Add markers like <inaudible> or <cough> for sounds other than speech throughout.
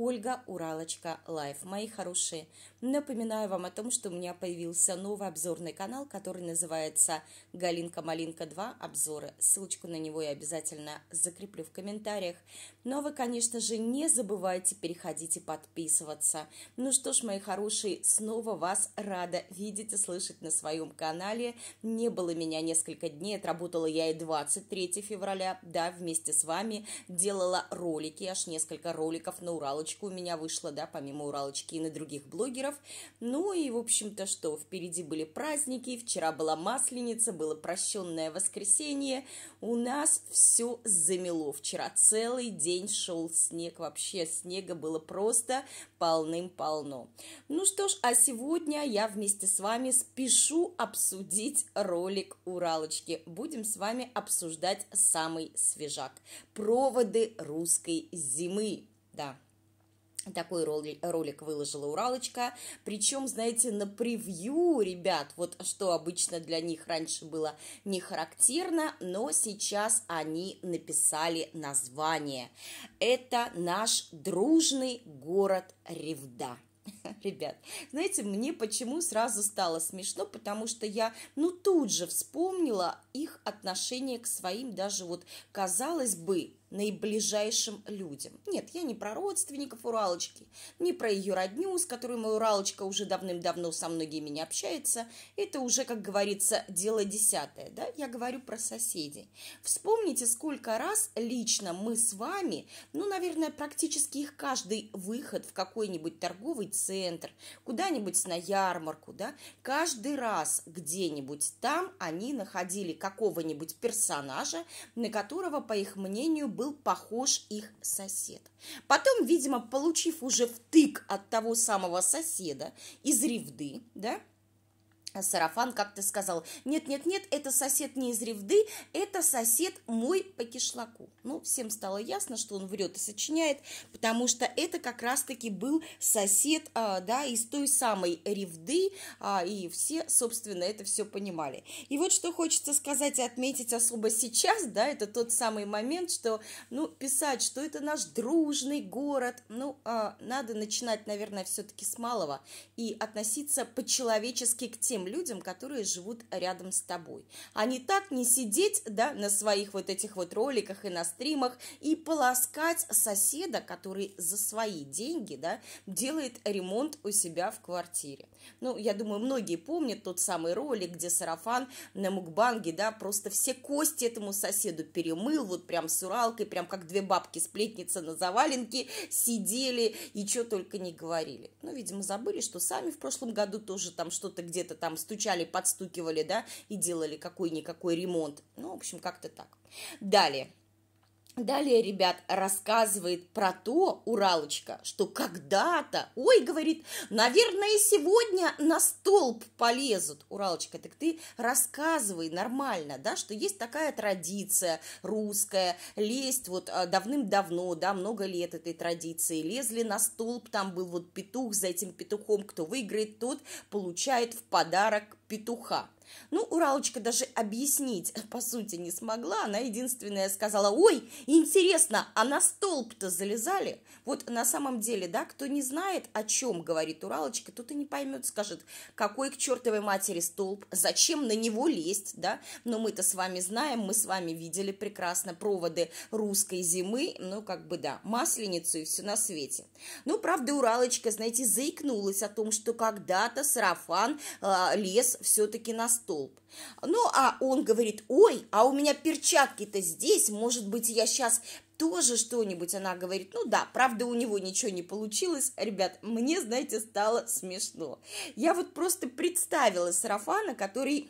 Ольга Уралочка Лайф. Мои хорошие, напоминаю вам о том, что у меня появился новый обзорный канал, который называется «Галинка Малинка 2. Обзоры». Ссылочку на него я обязательно закреплю в комментариях. Ну вы, конечно же, не забывайте, переходите, подписываться. Ну что ж, мои хорошие, снова вас рада видеть и слышать на своем канале. Не было меня несколько дней, отработала я и 23 февраля, да, вместе с вами делала ролики, аж несколько роликов на Уралочку Уралочка у меня вышла, да, помимо Уралочки и на других блогеров. Ну и, в общем-то, что, впереди были праздники, вчера была Масленица, было прощенное воскресенье. У нас все замело. Вчера целый день шел снег, вообще снега было просто полным-полно. Ну что ж, а сегодня я вместе с вами спешу обсудить ролик Уралочки. Будем с вами обсуждать самый свежак. Проводы русской зимы. Да, такой ролик выложила Уралочка. Причем, знаете, на превью, ребят, вот что обычно для них раньше было не характерно, но сейчас они написали название. Это наш дружный город Ревда ребят, знаете, мне почему сразу стало смешно, потому что я, ну, тут же вспомнила их отношение к своим даже вот, казалось бы, наиближайшим людям. Нет, я не про родственников Уралочки, не про ее родню, с которой моя Уралочка уже давным-давно со многими не общается. Это уже, как говорится, дело десятое, да? Я говорю про соседей. Вспомните, сколько раз лично мы с вами, ну, наверное, практически их каждый выход в какой-нибудь торговый центр, центр, куда-нибудь на ярмарку, да, каждый раз где-нибудь там они находили какого-нибудь персонажа, на которого, по их мнению, был похож их сосед. Потом, видимо, получив уже втык от того самого соседа из ревды, да, Сарафан, как ты сказал, нет-нет-нет, это сосед не из ревды, это сосед мой по кишлаку. Ну, всем стало ясно, что он врет и сочиняет, потому что это как раз-таки был сосед, а, да, из той самой ревды, а, и все, собственно, это все понимали. И вот что хочется сказать и отметить особо сейчас, да, это тот самый момент, что, ну, писать, что это наш дружный город, ну, а, надо начинать, наверное, все-таки с малого и относиться по-человечески к тем людям, которые живут рядом с тобой. А не так не сидеть, да, на своих вот этих вот роликах и на стримах и полоскать соседа, который за свои деньги, да, делает ремонт у себя в квартире. Ну, я думаю, многие помнят тот самый ролик, где сарафан на мукбанге, да, просто все кости этому соседу перемыл, вот прям с уралкой, прям как две бабки-сплетницы на заваленке сидели и что только не говорили. Ну, видимо, забыли, что сами в прошлом году тоже там что-то где-то там стучали, подстукивали, да, и делали какой-никакой ремонт. Ну, в общем, как-то так. Далее. Далее, ребят, рассказывает про то Уралочка, что когда-то, ой, говорит, наверное, сегодня на столб полезут. Уралочка, так ты рассказывай нормально, да, что есть такая традиция русская, лезть вот а, давным-давно, да, много лет этой традиции, лезли на столб, там был вот петух, за этим петухом кто выиграет, тот получает в подарок петуха. Ну, Уралочка даже объяснить, <laughs> по сути, не смогла. Она единственная сказала, ой, интересно, а на столб-то залезали? Вот на самом деле, да, кто не знает, о чем говорит Уралочка, тот и не поймет, скажет, какой к чертовой матери столб, зачем на него лезть, да? Но мы-то с вами знаем, мы с вами видели прекрасно проводы русской зимы, ну, как бы, да, масленицу и все на свете. Ну, правда, Уралочка, знаете, заикнулась о том, что когда-то сарафан э, а, лез все-таки на столб. Ну, а он говорит, ой, а у меня перчатки-то здесь, может быть, я сейчас тоже что-нибудь, она говорит, ну да, правда у него ничего не получилось, ребят, мне, знаете, стало смешно. Я вот просто представила сарафана, который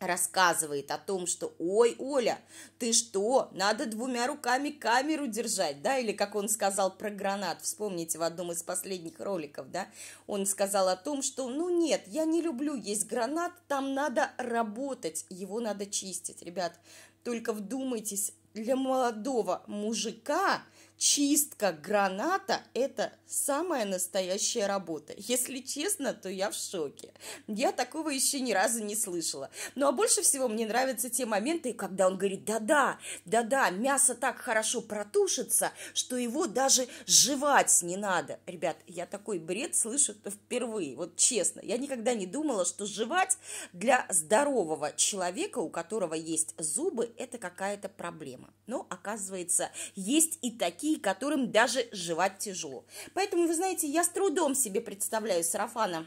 рассказывает о том, что «Ой, Оля, ты что, надо двумя руками камеру держать, да?» Или как он сказал про гранат, вспомните в одном из последних роликов, да? Он сказал о том, что «Ну нет, я не люблю есть гранат, там надо работать, его надо чистить». Ребят, только вдумайтесь, для молодого мужика чистка граната – это самая настоящая работа. Если честно, то я в шоке. Я такого еще ни разу не слышала. Ну, а больше всего мне нравятся те моменты, когда он говорит, да-да, да-да, мясо так хорошо протушится, что его даже жевать не надо. Ребят, я такой бред слышу впервые, вот честно. Я никогда не думала, что жевать для здорового человека, у которого есть зубы, это какая-то проблема. Но, оказывается, есть и такие такие, которым даже жевать тяжело. Поэтому, вы знаете, я с трудом себе представляю сарафана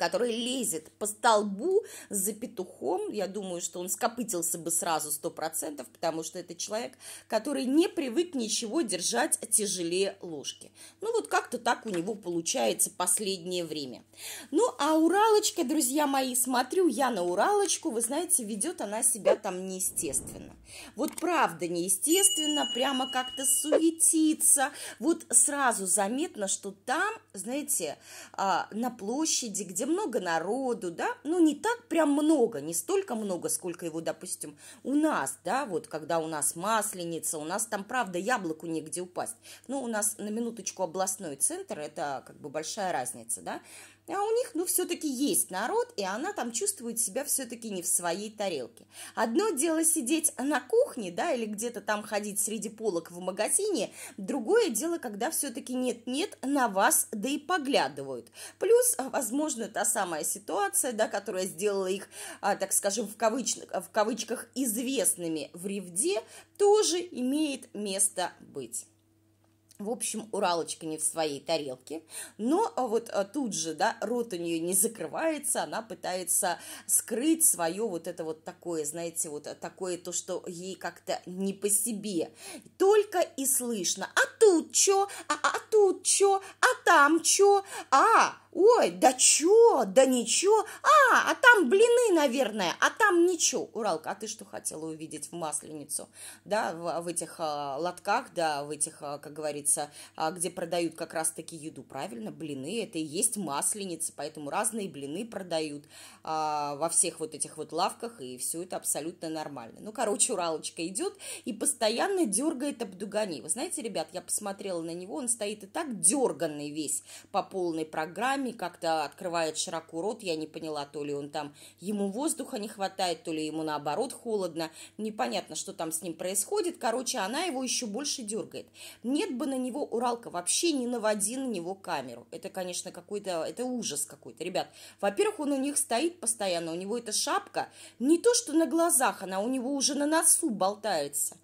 который лезет по столбу за петухом, я думаю, что он скопытился бы сразу 100%, потому что это человек, который не привык ничего держать тяжелее ложки. Ну вот как-то так у него получается последнее время. Ну а Уралочка, друзья мои, смотрю я на Уралочку, вы знаете, ведет она себя там неестественно. Вот правда неестественно, прямо как-то суетится. Вот сразу заметно, что там, знаете, а, на площади, где много народу, да, ну не так прям много, не столько много, сколько его, допустим, у нас, да, вот когда у нас масленица, у нас там, правда, яблоку негде упасть, ну у нас на минуточку областной центр, это как бы большая разница, да, а у них, ну, все-таки есть народ, и она там чувствует себя все-таки не в своей тарелке. Одно дело сидеть на кухне, да, или где-то там ходить среди полок в магазине, другое дело, когда все-таки нет-нет, на вас да и поглядывают. Плюс, а, возможно, та самая ситуация, да, которая сделала их, а, так скажем, в, кавычных, в кавычках известными в ревде, тоже имеет место быть в общем, Уралочка не в своей тарелке, но а вот а, тут же, да, рот у нее не закрывается, она пытается скрыть свое вот это вот такое, знаете, вот а, такое то, что ей как-то не по себе. Только и слышно, а тут чё, а, а тут чё, а там чё, а, Ой, да чё, да ничего. А, а там блины, наверное, а там ничего. Уралка, а ты что хотела увидеть в Масленицу? Да, в, в этих а, лотках, да, в этих, а, как говорится, а, где продают как раз-таки еду, правильно? Блины, это и есть Масленица, поэтому разные блины продают а, во всех вот этих вот лавках, и все это абсолютно нормально. Ну, короче, Уралочка идет и постоянно дергает обдугани. Вы знаете, ребят, я посмотрела на него, он стоит и так дерганный весь по полной программе, глазами, то открывает широко рот, я не поняла, то ли он там, ему воздуха не хватает, то ли ему наоборот холодно, непонятно, что там с ним происходит, короче, она его еще больше дергает. Нет бы на него, Уралка, вообще не наводи на него камеру, это, конечно, какой-то, это ужас какой-то, ребят. Во-первых, он у них стоит постоянно, у него эта шапка, не то что на глазах, она у него уже на носу болтается.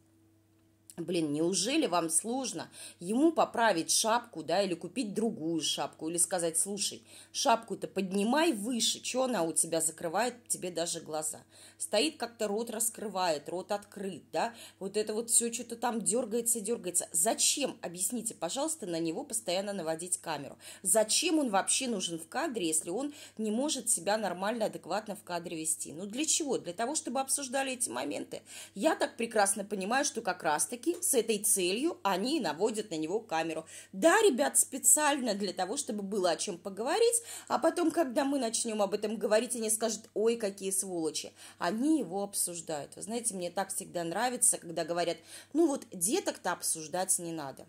Блин, неужели вам сложно ему поправить шапку, да, или купить другую шапку, или сказать, слушай, шапку-то поднимай выше, что она у тебя закрывает тебе даже глаза. Стоит как-то рот раскрывает, рот открыт, да, вот это вот все что-то там дергается, дергается. Зачем, объясните, пожалуйста, на него постоянно наводить камеру? Зачем он вообще нужен в кадре, если он не может себя нормально, адекватно в кадре вести? Ну, для чего? Для того, чтобы обсуждали эти моменты. Я так прекрасно понимаю, что как раз-таки сутки с этой целью они наводят на него камеру. Да, ребят, специально для того, чтобы было о чем поговорить, а потом, когда мы начнем об этом говорить, они скажут, ой, какие сволочи. Они его обсуждают. Вы знаете, мне так всегда нравится, когда говорят, ну вот деток-то обсуждать не надо.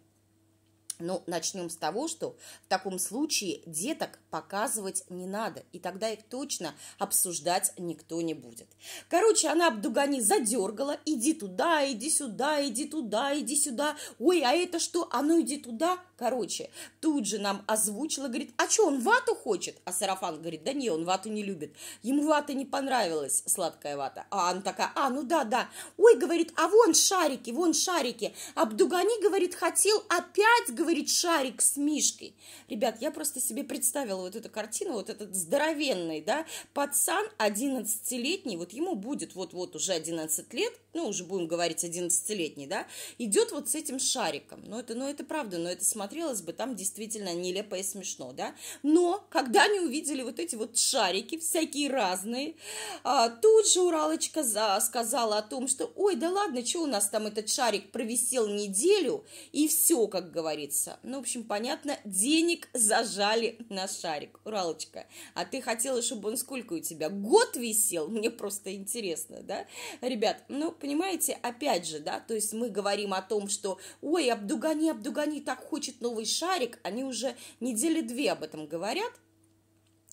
Ну, начнем с того, что в таком случае деток показывать не надо, и тогда их точно обсуждать никто не будет. Короче, она Абдугани задергала, иди туда, иди сюда, иди туда, иди сюда, ой, а это что, а ну иди туда. Короче, тут же нам озвучила, говорит, а что, он вату хочет? А Сарафан говорит, да не, он вату не любит, ему вата не понравилась, сладкая вата. А она такая, а, ну да, да, ой, говорит, а вон шарики, вон шарики. Абдугани, говорит, хотел опять, говорит, говорит шарик с мишкой. Ребят, я просто себе представила вот эту картину, вот этот здоровенный, да, пацан 11-летний, вот ему будет вот-вот уже 11 лет, ну, уже будем говорить, 11-летний, да, идет вот с этим шариком. Ну, это, ну, это правда, но это смотрелось бы там действительно нелепо и смешно, да. Но, когда они увидели вот эти вот шарики, всякие разные, а, тут же Уралочка за, сказала о том, что, ой, да ладно, что у нас там этот шарик провисел неделю, и все, как говорится. Ну, в общем, понятно, денег зажали на шарик. Уралочка, а ты хотела, чтобы он сколько у тебя? Год висел? Мне просто интересно, да? Ребят, ну, понимаете, опять же, да, то есть мы говорим о том, что, ой, Абдугани, Абдугани так хочет новый шарик, они уже недели две об этом говорят –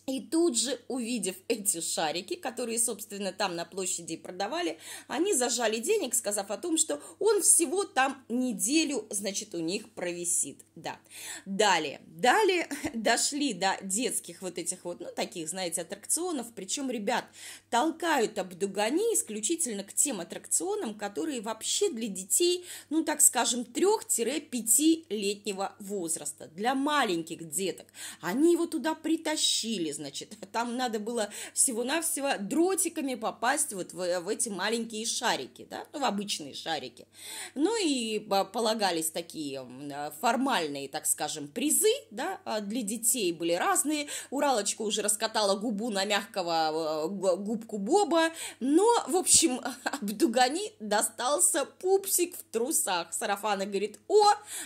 и тут же, увидев эти шарики, которые, собственно, там на площади продавали, они зажали денег, сказав о том, что он всего там неделю, значит, у них провисит, да. Далее, далее <laughs> дошли до детских вот этих вот, ну, таких, знаете, аттракционов, причем, ребят, толкают обдугани исключительно к тем аттракционам, которые вообще для детей, ну, так скажем, 3-5-летнего возраста, для маленьких деток. Они его туда притащили, значит. <laughs> Там надо было всего-навсего дротиками попасть вот в, в эти маленькие шарики, да, ну, в обычные шарики. Ну и а, полагались такие э, формальные, так скажем, призы, да, а, для детей были разные. Уралочка уже раскатала губу на мягкого э, губку Боба, но, в общем, Абдугани <laughs> достался пупсик в трусах. Сарафана говорит, о,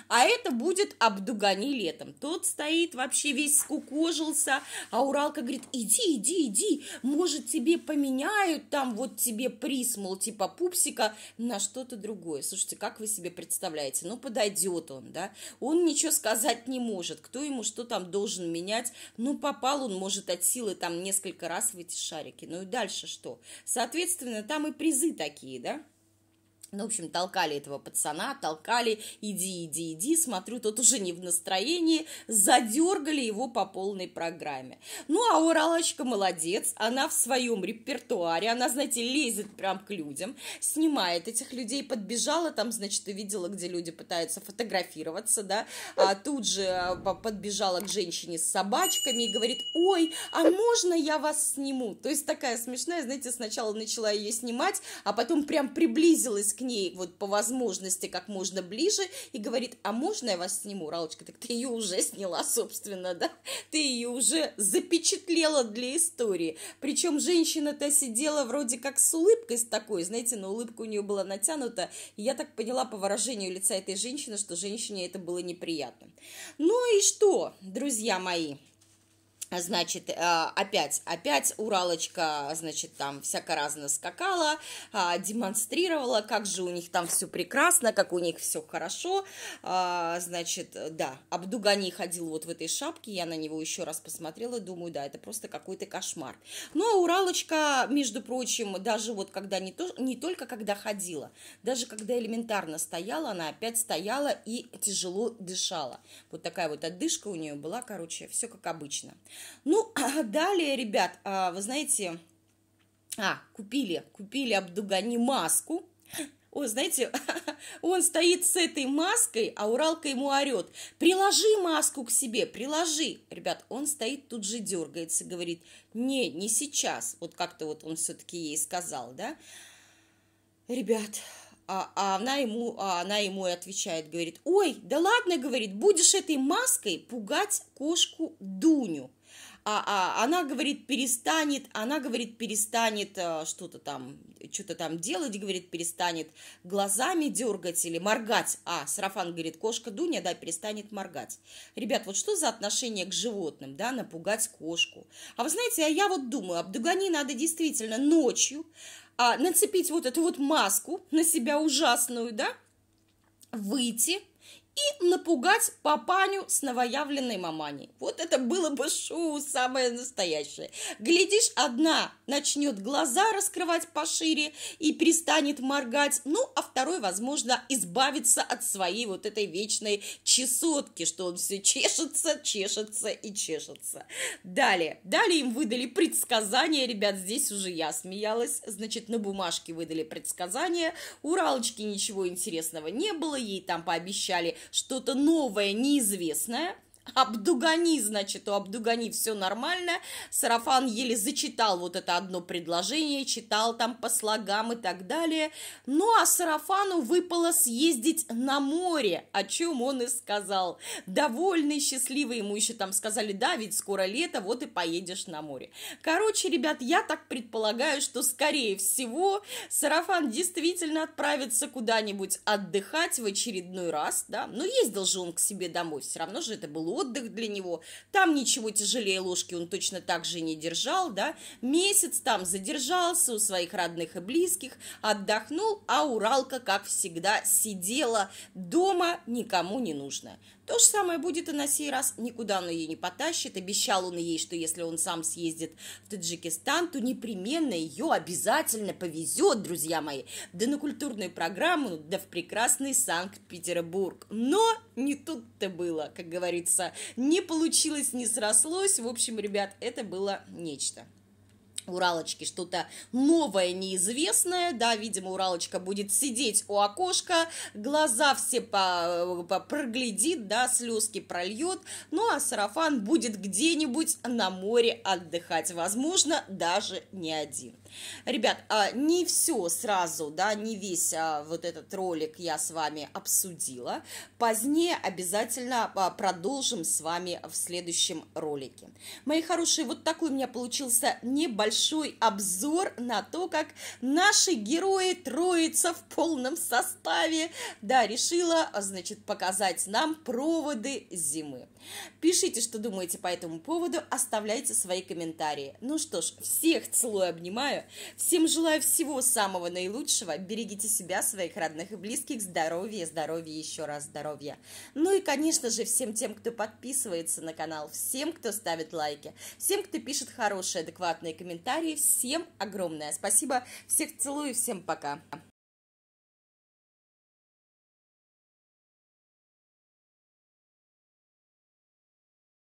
а это будет Абдугани летом. Тот стоит вообще весь скукожился, а Уралочка моралка говорит, иди, иди, иди, может тебе поменяют там вот тебе приз, мол, типа пупсика на что-то другое. Слушайте, как вы себе представляете? Ну, подойдет он, да? Он ничего сказать не может, кто ему что там должен менять? Ну, попал он, может, от силы там несколько раз в эти шарики. Ну и дальше что? Соответственно, там и призы такие, да? Ну, в общем, толкали этого пацана, толкали, иди, иди, иди, смотрю, тот уже не в настроении, задергали его по полной программе. Ну, а Уралочка молодец, она в своем репертуаре, она, знаете, лезет прям к людям, снимает этих людей, подбежала, там, значит, увидела, где люди пытаются фотографироваться, да, а тут же э, подбежала к женщине с собачками и говорит, ой, а можно я вас сниму? То есть такая смешная, знаете, сначала начала ее снимать, а потом прям приблизилась к ней вот по возможности как можно ближе и говорит, а можно я вас сниму? Ралочка, так ты ее уже сняла, собственно, да? Ты ее уже запечатлела для истории. Причем женщина-то сидела вроде как с улыбкой с такой, знаете, но улыбка у нее была натянута. И я так поняла по выражению лица этой женщины, что женщине это было неприятно. Ну и что, друзья мои, Значит, э, опять, опять Уралочка, значит, там всяко разно скакала, а, демонстрировала, как же у них там все прекрасно, как у них все хорошо. А, значит, да, Абдугани ходил вот в этой шапке, я на него еще раз посмотрела, думаю, да, это просто какой-то кошмар. Ну, а Уралочка, между прочим, даже вот когда не, то, не только когда ходила, даже когда элементарно стояла, она опять стояла и тяжело дышала. Вот такая вот отдышка у нее была, короче, все как обычно. Ну, а далее, ребят, а, вы знаете, а, купили, купили Абдугани маску, о, знаете, <laughs> он стоит с этой маской, а Уралка ему орет. Приложи маску к себе, приложи. Ребят, он стоит, тут же дергается, говорит, не, не сейчас. Вот как-то вот он все-таки ей сказал, да? Ребят, а, а она ему, а она ему и отвечает, говорит, ой, да ладно, говорит, будешь этой маской пугать кошку Дуню а, а, она говорит, перестанет, она говорит, перестанет э, что-то там, что-то там делать, говорит, перестанет глазами дергать или моргать. А, сарафан говорит, кошка Дуня, а да, перестанет моргать. Ребят, вот что за отношение к животным, да, напугать кошку. А вы знаете, а я вот думаю, Абдугани надо действительно ночью а, нацепить вот эту вот маску на себя ужасную, да, выйти, и напугать папаню с новоявленной маманей. Вот это было бы шоу самое настоящее. Глядишь, одна начнет глаза раскрывать пошире и перестанет моргать, ну, а второй, возможно, избавится от своей вот этой вечной чесотки, что он все чешется, чешется и чешется. Далее. Далее им выдали предсказания, ребят, здесь уже я смеялась, значит, на бумажке выдали предсказания, Уралочки ничего интересного не было, ей там пообещали что-то новое, неизвестное – Абдугани, значит, у Абдугани все нормально. Сарафан еле зачитал вот это одно предложение, читал там по слогам и так далее. Ну, а Сарафану выпало съездить на море, о чем он и сказал. Довольный, счастливый, ему еще там сказали, да, ведь скоро лето, вот и поедешь на море. Короче, ребят, я так предполагаю, что, скорее всего, Сарафан действительно отправится куда-нибудь отдыхать в очередной раз, да. Но ездил же он к себе домой, все равно же это был отдых для него. Там ничего тяжелее ложки он точно так же не держал, да. Месяц там задержался у своих родных и близких, отдохнул, а Уралка, как всегда, сидела дома, никому не нужно. То же самое будет и на сей раз, никуда он ее не потащит, обещал он ей, что если он сам съездит в Таджикистан, то непременно ее обязательно повезет, друзья мои, да на культурную программу, да в прекрасный Санкт-Петербург. Но не тут-то было, как говорится, не получилось, не срослось. В общем, ребят, это было нечто. Уралочки что-то новое, неизвестное, да, видимо, Уралочка будет сидеть у окошка, глаза все по, по проглядит, да, слезки прольет, ну а сарафан будет где-нибудь на море отдыхать, возможно, даже не один. Ребят, а, не все сразу, да, не весь а, вот этот ролик я с вами обсудила. Позднее обязательно а, продолжим с вами в следующем ролике. Мои хорошие, вот такой у меня получился небольшой обзор на то, как наши герои троица в полном составе, да, решила, значит, показать нам проводы зимы. Пишите, что думаете по этому поводу, оставляйте свои комментарии. Ну что ж, всех целую, обнимаю. Всем желаю всего самого наилучшего. Берегите себя, своих родных и близких. Здоровья, здоровья, еще раз здоровья. Ну и, конечно же, всем тем, кто подписывается на канал, всем, кто ставит лайки, всем, кто пишет хорошие, адекватные комментарии, всем огромное спасибо. Всех целую, всем пока.